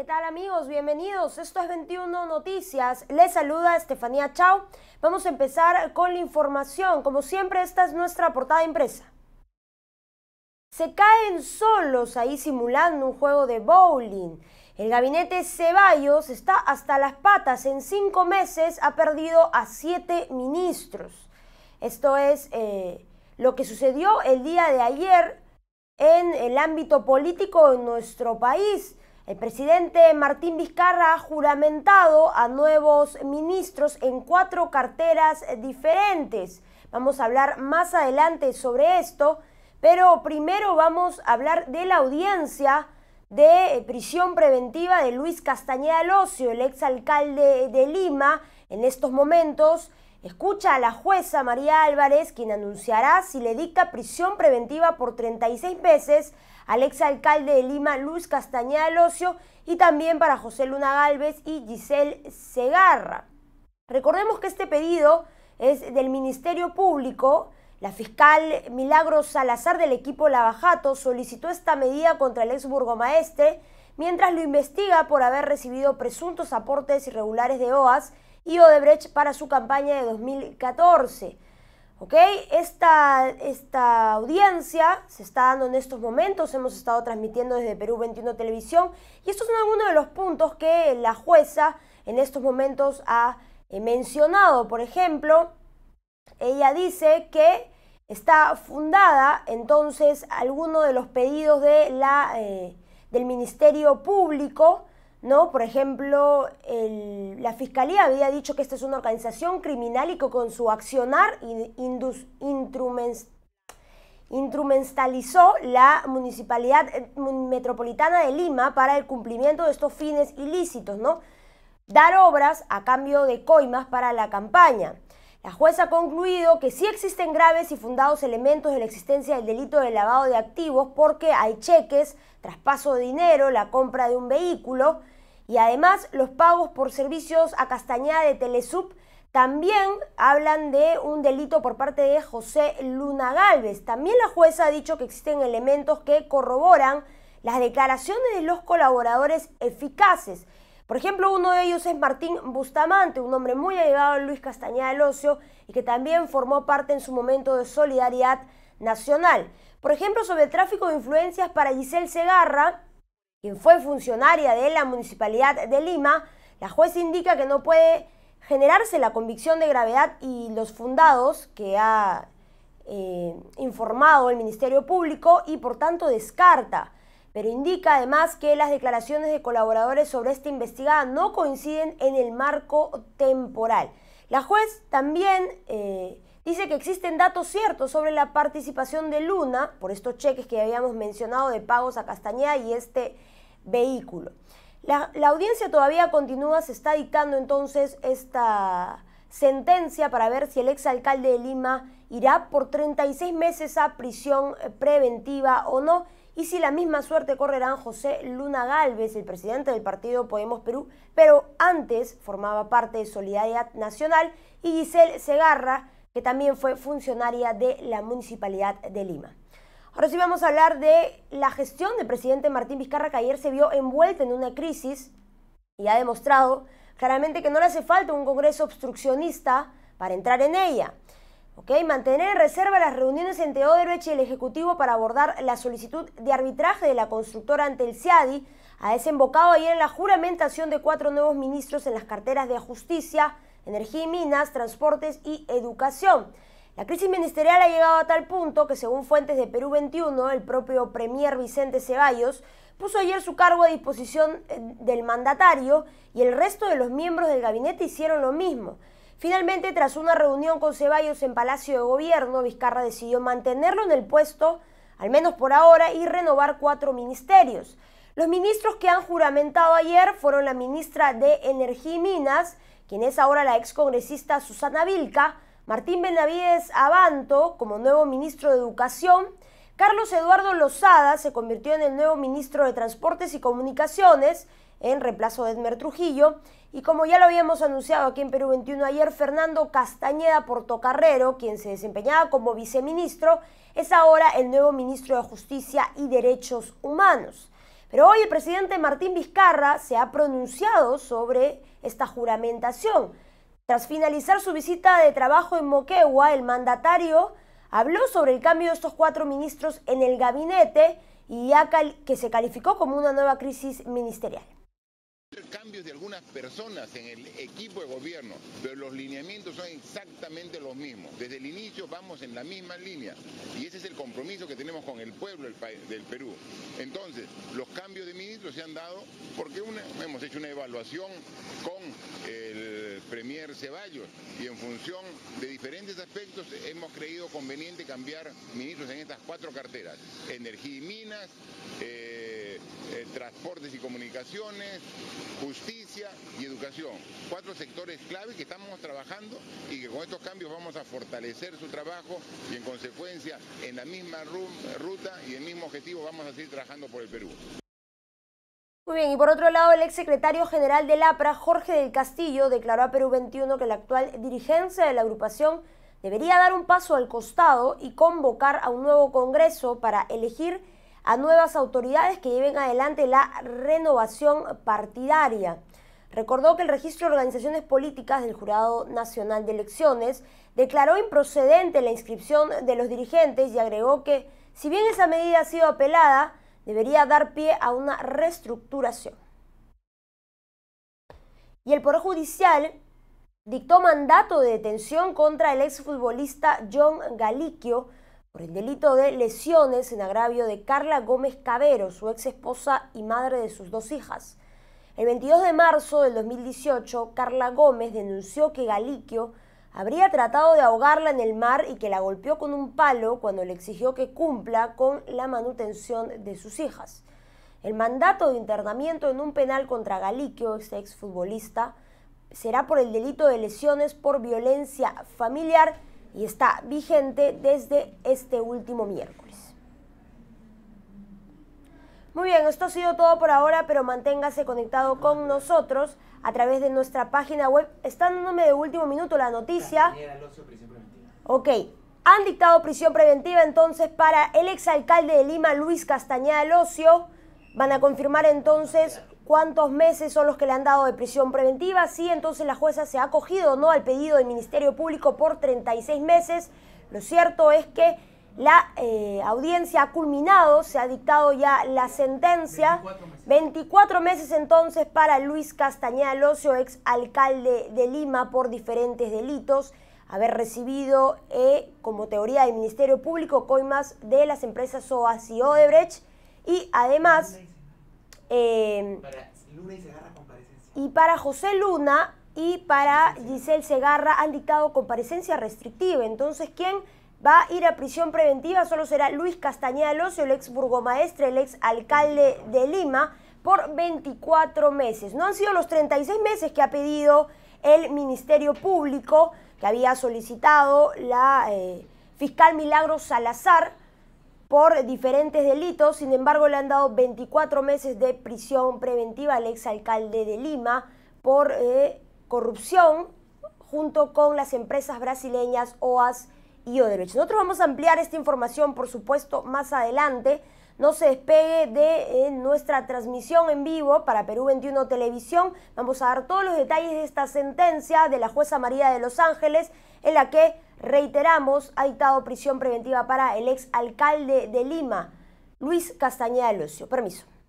¿Qué tal amigos? Bienvenidos. Esto es 21 Noticias. Les saluda Estefanía Chau. Vamos a empezar con la información. Como siempre, esta es nuestra portada impresa. Se caen solos ahí simulando un juego de bowling. El gabinete Ceballos está hasta las patas. En cinco meses ha perdido a siete ministros. Esto es eh, lo que sucedió el día de ayer en el ámbito político de nuestro país. El presidente Martín Vizcarra ha juramentado a nuevos ministros en cuatro carteras diferentes. Vamos a hablar más adelante sobre esto, pero primero vamos a hablar de la audiencia de prisión preventiva de Luis Castañeda Locio, el exalcalde de Lima, en estos momentos Escucha a la jueza María Álvarez, quien anunciará si le dicta prisión preventiva por 36 meses al exalcalde de Lima, Luis Castañeda de y también para José Luna Galvez y Giselle Segarra. Recordemos que este pedido es del Ministerio Público. La fiscal Milagro Salazar del equipo Lavajato solicitó esta medida contra el exburgomaestre mientras lo investiga por haber recibido presuntos aportes irregulares de OAS y Odebrecht para su campaña de 2014. ¿Ok? Esta, esta audiencia se está dando en estos momentos, hemos estado transmitiendo desde Perú 21 Televisión y estos son algunos de los puntos que la jueza en estos momentos ha eh, mencionado. Por ejemplo, ella dice que está fundada entonces alguno de los pedidos de la, eh, del Ministerio Público ¿no? Por ejemplo, la Fiscalía había dicho que esta es una organización criminal y que con su accionar instrumentalizó la Municipalidad eh, Metropolitana de Lima para el cumplimiento de estos fines ilícitos, ¿no? Dar obras a cambio de coimas para la campaña. La jueza ha concluido que sí existen graves y fundados elementos de la existencia del delito de lavado de activos porque hay cheques, traspaso de dinero, la compra de un vehículo y además los pagos por servicios a Castañeda de Telesub también hablan de un delito por parte de José Luna Galvez. También la jueza ha dicho que existen elementos que corroboran las declaraciones de los colaboradores eficaces por ejemplo, uno de ellos es Martín Bustamante, un hombre muy allegado a Luis Castañeda del Ocio y que también formó parte en su momento de Solidaridad Nacional. Por ejemplo, sobre el tráfico de influencias para Giselle Segarra, quien fue funcionaria de la Municipalidad de Lima, la juez indica que no puede generarse la convicción de gravedad y los fundados que ha eh, informado el Ministerio Público y por tanto descarta pero indica además que las declaraciones de colaboradores sobre esta investigada no coinciden en el marco temporal. La juez también eh, dice que existen datos ciertos sobre la participación de Luna, por estos cheques que habíamos mencionado de pagos a Castañeda y este vehículo. La, la audiencia todavía continúa, se está dictando entonces esta sentencia para ver si el exalcalde de Lima irá por 36 meses a prisión preventiva o no. Y si la misma suerte correrán José Luna Galvez, el presidente del partido Podemos Perú, pero antes formaba parte de Solidaridad Nacional, y Giselle Segarra, que también fue funcionaria de la Municipalidad de Lima. Ahora sí vamos a hablar de la gestión del presidente Martín Vizcarra, que ayer se vio envuelta en una crisis y ha demostrado claramente que no le hace falta un Congreso obstruccionista para entrar en ella. Mantener en reserva las reuniones entre Odebrecht y el Ejecutivo para abordar la solicitud de arbitraje de la constructora ante el CIADI ha desembocado ayer en la juramentación de cuatro nuevos ministros en las carteras de Justicia, Energía y Minas, Transportes y Educación. La crisis ministerial ha llegado a tal punto que, según fuentes de Perú 21, el propio premier Vicente Ceballos puso ayer su cargo a disposición eh, del mandatario y el resto de los miembros del gabinete hicieron lo mismo. Finalmente, tras una reunión con Ceballos en Palacio de Gobierno, Vizcarra decidió mantenerlo en el puesto, al menos por ahora, y renovar cuatro ministerios. Los ministros que han juramentado ayer fueron la ministra de Energía y Minas, quien es ahora la excongresista Susana Vilca, Martín Benavides Abanto como nuevo ministro de Educación, Carlos Eduardo Lozada se convirtió en el nuevo ministro de Transportes y Comunicaciones, en reemplazo de Edmer Trujillo. Y como ya lo habíamos anunciado aquí en Perú 21 ayer, Fernando Castañeda Portocarrero, quien se desempeñaba como viceministro, es ahora el nuevo ministro de Justicia y Derechos Humanos. Pero hoy el presidente Martín Vizcarra se ha pronunciado sobre esta juramentación. Tras finalizar su visita de trabajo en Moquegua, el mandatario habló sobre el cambio de estos cuatro ministros en el gabinete y que se calificó como una nueva crisis ministerial cambios de algunas personas en el equipo de gobierno, pero los lineamientos son exactamente los mismos. Desde el inicio vamos en la misma línea y ese es el compromiso que tenemos con el pueblo del Perú. Entonces, los cambios de ministros se han dado porque una, hemos hecho una evaluación con el Premier Ceballos y en función de diferentes aspectos hemos creído conveniente cambiar ministros en estas cuatro carteras, energía y minas, eh, eh, transportes y comunicaciones, justicia y educación. Cuatro sectores clave que estamos trabajando y que con estos cambios vamos a fortalecer su trabajo y en consecuencia en la misma ruta y el mismo objetivo vamos a seguir trabajando por el Perú. Muy bien, y por otro lado, el exsecretario general del APRA, Jorge del Castillo, declaró a Perú 21 que la actual dirigencia de la agrupación debería dar un paso al costado y convocar a un nuevo Congreso para elegir a nuevas autoridades que lleven adelante la renovación partidaria. Recordó que el registro de organizaciones políticas del Jurado Nacional de Elecciones declaró improcedente la inscripción de los dirigentes y agregó que, si bien esa medida ha sido apelada, debería dar pie a una reestructuración. Y el Poder Judicial dictó mandato de detención contra el exfutbolista John Galiquio por el delito de lesiones en agravio de Carla Gómez Cabero, su ex esposa y madre de sus dos hijas. El 22 de marzo del 2018, Carla Gómez denunció que Galiquio habría tratado de ahogarla en el mar y que la golpeó con un palo cuando le exigió que cumpla con la manutención de sus hijas. El mandato de internamiento en un penal contra Galiquio, este exfutbolista, será por el delito de lesiones por violencia familiar y está vigente desde este último miércoles. Muy bien, esto ha sido todo por ahora, pero manténgase conectado con nosotros a través de nuestra página web. Está dándome de último minuto la noticia. Ok, han dictado prisión preventiva entonces para el exalcalde de Lima, Luis Castañeda Locio. Van a confirmar entonces cuántos meses son los que le han dado de prisión preventiva. Sí, entonces la jueza se ha acogido ¿no? al pedido del Ministerio Público por 36 meses. Lo cierto es que la eh, audiencia ha culminado, se ha dictado ya la sentencia. 24 meses, entonces para Luis Castañeda Locio, ex alcalde de Lima, por diferentes delitos. Haber recibido eh, como teoría del Ministerio Público coimas de las empresas OAS y Odebrecht y además Em, para Luna y Segarra Y para José Luna y para Giselle Segarra han dictado comparecencia restrictiva. Entonces, ¿quién va a ir a prisión preventiva? Solo será Luis Castañeda Locio, el ex burgomaestre, el ex alcalde de Lima, por 24 meses. No han sido los 36 meses que ha pedido el Ministerio Público, que había solicitado la eh, fiscal Milagro Salazar, por diferentes delitos. Sin embargo, le han dado 24 meses de prisión preventiva al exalcalde de Lima por eh, corrupción junto con las empresas brasileñas OAS y Odebrecht. Nosotros vamos a ampliar esta información, por supuesto, más adelante no se despegue de eh, nuestra transmisión en vivo para Perú 21 Televisión. Vamos a dar todos los detalles de esta sentencia de la jueza María de Los Ángeles, en la que, reiteramos, ha dictado prisión preventiva para el ex alcalde de Lima, Luis Castañeda de Lucio. Permiso.